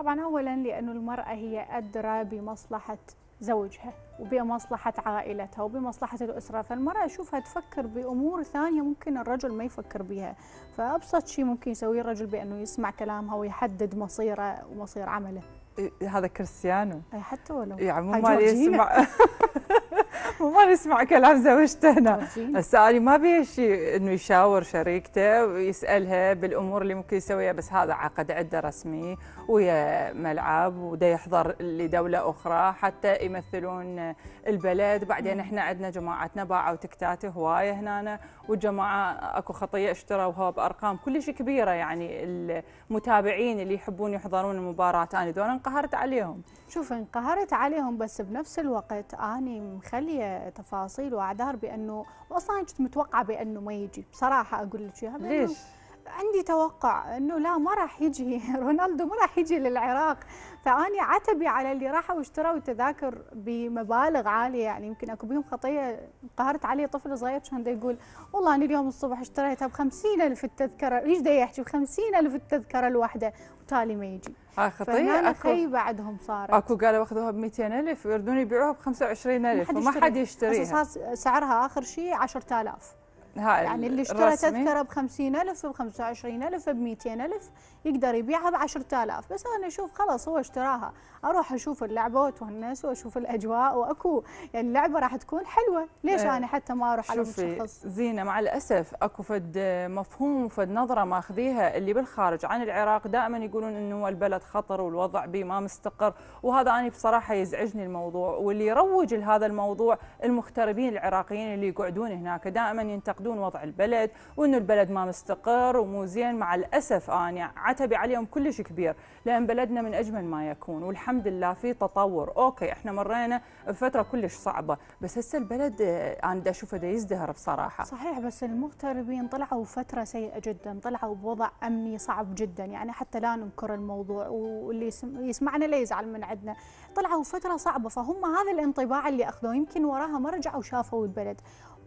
طبعا أولا لأن المرأة هي أدرى بمصلحة زوجها وبمصلحة عائلتها وبمصلحة الأسرة فالمرأة أشوفها تفكر بأمور ثانية ممكن الرجل ما يفكر بها فأبسط شيء ممكن يسويه الرجل بأنه يسمع كلامها ويحدد مصيره ومصير عمله إيه، هذا كريستيانو إيه، حتى ولو يعني مو مال يسمع وما نسمع كلام زوجتنا هسه اني ما بيها شيء انه يشاور شريكته ويسالها بالامور اللي ممكن يسويها بس هذا عقد عده رسمي ويا ملعب وده يحضر لدوله اخرى حتى يمثلون البلد بعدين احنا عندنا جماعتنا باعوا تكتات هوايه هنا والجماعه اكو خطيه اشتروا بارقام كلش كبيره يعني المتابعين اللي يحبون يحضرون المباراه انا دول انقهرت عليهم شوف انقهرت عليهم بس بنفس الوقت اني مخلي لي تفاصيل واعذار بانه اصلا كنت متوقعه بانه ما يجي بصراحه اقول لك اياها ليش؟ عندي توقع انه لا ما راح يجي رونالدو ما راح يجي للعراق فاني عتبي على اللي راحوا واشتروا تذاكر بمبالغ عاليه يعني يمكن اكو بهم خطيه قهرت علي طفل صغير كان يقول والله انا اليوم الصبح اشتريتها ب 50000 التذكره ايش دا يحكي ب 50000 التذكره الواحده وتالي ما يجي آه، خطيه اكو خي بعدهم صارت اكو قالوا اخذوها ب 200000 يردون يبيعوها ب 25000 وما حد يشتريها سعرها اخر شيء 10000 يعني اللي اشترى تذكرة ب 50000 ب 25000 ب 200000 يقدر يبيعها ب 10000 بس أنا أشوف خلاص هو اشتراها أروح أشوف اللعبة وأتونس وأشوف الأجواء وأكو يعني اللعبة راح تكون حلوة ليش إيه. أنا حتى ما أروح على شوفي زينة مع الأسف أكو فد مفهوم وفد نظرة ماخذيها اللي بالخارج عن العراق دائما يقولون أنه البلد خطر والوضع به ما مستقر وهذا أنا بصراحة يزعجني الموضوع واللي يروج لهذا الموضوع المغتربين العراقيين اللي يقعدون هناك دائما ينتقدون ينتقدون وضع البلد وانه البلد ما مستقر ومو زين مع الاسف انا عتبي عليهم كلش كبير لان بلدنا من اجمل ما يكون والحمد لله في تطور اوكي احنا مرينا بفتره كلش صعبه بس هسه البلد آه، انا اشوفه دا يزدهر بصراحه صحيح بس المغتربين طلعوا فتره سيئه جدا طلعوا بوضع امني صعب جدا يعني حتى لا ننكر الموضوع واللي يسمعنا لا يزعل من عندنا طلعوا فتره صعبه فهم هذا الانطباع اللي اخذوه يمكن وراها ما رجعوا شافوا البلد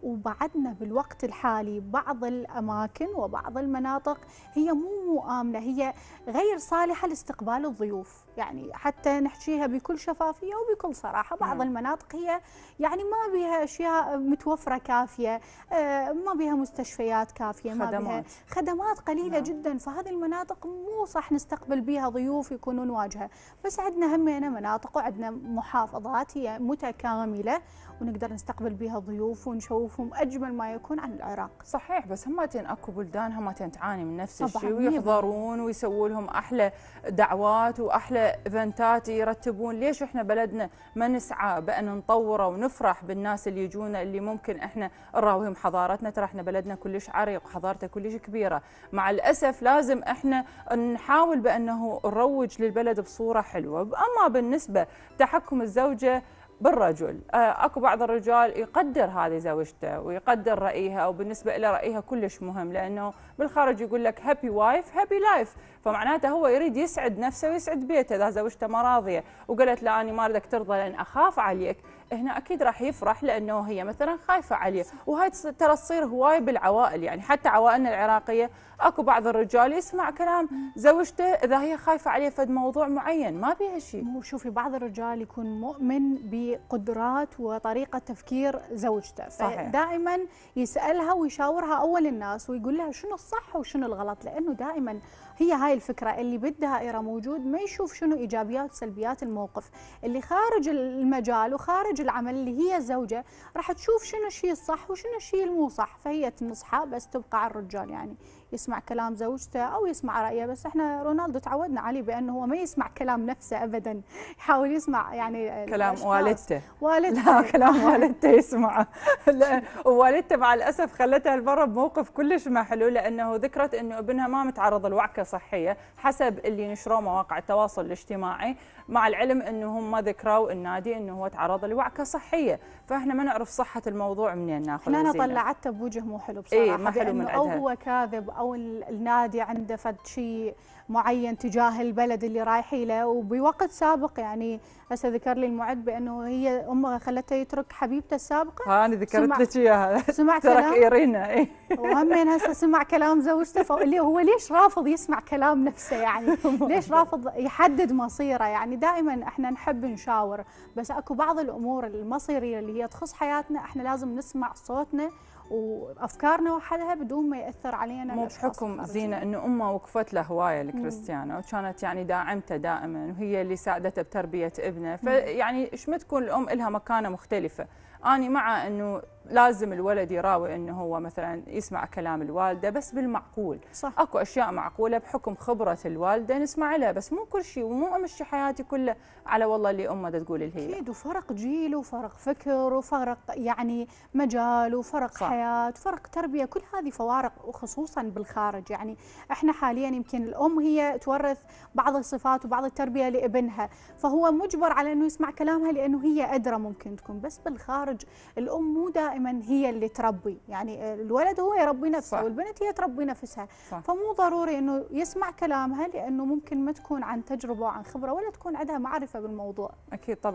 وبعدنا بالوقت الحالي بعض الأماكن وبعض المناطق هي مو مؤامنة هي غير صالحة لاستقبال الضيوف يعني حتى نحكيها بكل شفافية وبكل صراحة بعض م. نعم. المناطق هي يعني ما بها أشياء متوفرة كافية آه، ما بها مستشفيات كافية ما خدمات. بها خدمات قليلة م. نعم. جدا فهذه المناطق مو صح نستقبل بها ضيوف يكونون واجهة بس عندنا همينا مناطق وعندنا محافظات هي متكاملة ونقدر نستقبل بها ضيوف ونشوف نشوفهم اجمل ما يكون عن العراق. صحيح بس همتين اكو بلدان همتين تعاني من نفس الشيء ويحضرون ويسووا لهم احلى دعوات واحلى ايفنتات يرتبون، ليش احنا بلدنا ما نسعى بان نطوره ونفرح بالناس اللي يجونا اللي ممكن احنا نراويهم حضارتنا، ترى احنا بلدنا كلش عريق وحضارته كلش كبيره، مع الاسف لازم احنا نحاول بانه نروج للبلد بصوره حلوه، اما بالنسبه تحكم الزوجه بالرجل آه، اكو بعض الرجال يقدر هذه زوجته ويقدر رايها وبالنسبه له رايها كلش مهم لانه بالخارج يقول لك هابي وايف هابي لايف فمعناته هو يريد يسعد نفسه ويسعد بيته اذا زوجته ما راضيه وقالت لا انا ما اريدك ترضى لان اخاف عليك هنا اكيد راح يفرح لانه هي مثلا خايفه عليه وهاي ترى تصير هوايه بالعوائل يعني حتى عوائلنا العراقيه اكو بعض الرجال يسمع كلام زوجته اذا هي خايفه عليه فد موضوع معين ما بيها شيء مو شوفي بعض الرجال يكون مؤمن بقدرات وطريقه تفكير زوجته صحيح. دائما يسالها ويشاورها اول الناس ويقول لها شنو الصح وشنو الغلط لانه دائما هي هاي الفكره اللي بالدائره موجود ما يشوف شنو ايجابيات وسلبيات الموقف اللي خارج المجال وخارج العمل اللي هي زوجة راح تشوف شنو الشيء الصح وشنو الشيء المو صح فهي تنصحه بس تبقى على الرجال يعني يسمع كلام زوجته او يسمع رايه بس احنا رونالدو تعودنا عليه بانه هو ما يسمع كلام نفسه ابدا يحاول يسمع يعني كلام والدته والدته لا كلام والدته يسمعه ووالدته مع الاسف خلتها البرة بموقف كلش ما حلو لانه ذكرت انه ابنها ما متعرض لوعكه صحيه حسب اللي نشروه مواقع التواصل الاجتماعي مع العلم انه هم ذكروا النادي انه هو تعرض لوعكه وعكه صحيه فاحنا ما نعرف صحه الموضوع منين ناخذ انا طلعته بوجه مو حلو إيه، بصراحه إيه ما حلو من او هو كاذب او النادي عنده فد شيء معين تجاه البلد اللي رايح له وبوقت سابق يعني هسه ذكر لي المعد بانه هي امه خلته يترك حبيبته السابقه ها انا ذكرت لك اياها سمعت ترك ايرينا اي وهمين هسه سمع كلام زوجته فاللي هو ليش رافض يسمع كلام نفسه يعني ليش رافض يحدد مصيره يعني دائما احنا نحب نشاور بس اكو بعض الامور الامور المصيريه اللي هي تخص حياتنا احنا لازم نسمع صوتنا وافكارنا وحدها بدون ما ياثر علينا مو بحكم زينه انه امه وقفت له هوايه لكريستيانو وكانت يعني داعمته دائما وهي اللي ساعدته بتربيه ابنه فيعني ايش ما تكون الام لها مكانه مختلفه أنا مع أنه لازم الولد يراوي أنه هو مثلا يسمع كلام الوالدة بس بالمعقول صح. أكو أشياء معقولة بحكم خبرة الوالدة نسمع لها بس مو كل شيء ومو أمشي حياتي كلها على والله اللي أمه تقول لي هي أكيد وفرق جيل جيل وفرق فكر وفرق يعني مجال وفرق صح. حياه فرق تربيه كل هذه فوارق وخصوصا بالخارج يعني احنا حاليا يمكن الام هي تورث بعض الصفات وبعض التربيه لابنها فهو مجبر على انه يسمع كلامها لانه هي ادرى ممكن تكون بس بالخارج الام مو دائما هي اللي تربي يعني الولد هو يربي نفسه صح. والبنت هي تربي نفسها صح. فمو ضروري انه يسمع كلامها لانه ممكن ما تكون عن تجربه وعن خبره ولا تكون عندها معرفه بالموضوع اكيد طبعا